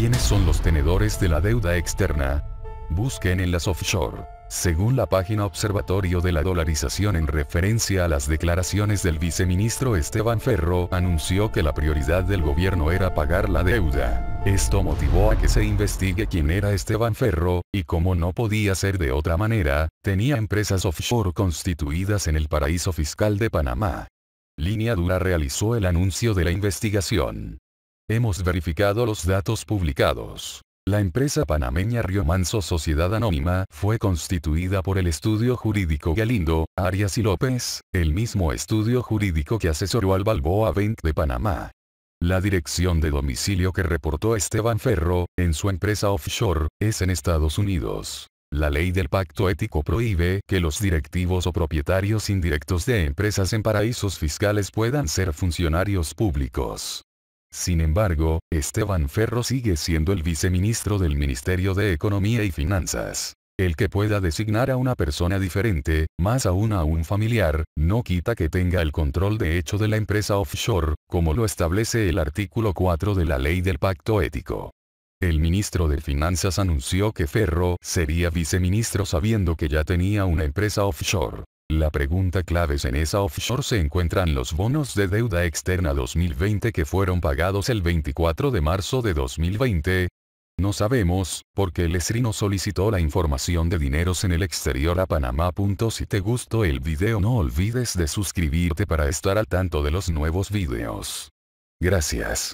¿Quiénes son los tenedores de la deuda externa? Busquen en las offshore. Según la página Observatorio de la Dolarización en referencia a las declaraciones del viceministro Esteban Ferro, anunció que la prioridad del gobierno era pagar la deuda. Esto motivó a que se investigue quién era Esteban Ferro, y como no podía ser de otra manera, tenía empresas offshore constituidas en el paraíso fiscal de Panamá. Línea Dura realizó el anuncio de la investigación. Hemos verificado los datos publicados. La empresa panameña Rio Manso Sociedad Anónima fue constituida por el estudio jurídico Galindo, Arias y López, el mismo estudio jurídico que asesoró al Balboa Bank de Panamá. La dirección de domicilio que reportó Esteban Ferro, en su empresa offshore, es en Estados Unidos. La ley del pacto ético prohíbe que los directivos o propietarios indirectos de empresas en paraísos fiscales puedan ser funcionarios públicos. Sin embargo, Esteban Ferro sigue siendo el viceministro del Ministerio de Economía y Finanzas. El que pueda designar a una persona diferente, más aún a un familiar, no quita que tenga el control de hecho de la empresa offshore, como lo establece el artículo 4 de la Ley del Pacto Ético. El ministro de Finanzas anunció que Ferro sería viceministro sabiendo que ya tenía una empresa offshore. La pregunta es en esa offshore se encuentran los bonos de deuda externa 2020 que fueron pagados el 24 de marzo de 2020. No sabemos, porque el ESRI no solicitó la información de dineros en el exterior a Panamá. Si te gustó el video no olvides de suscribirte para estar al tanto de los nuevos videos. Gracias.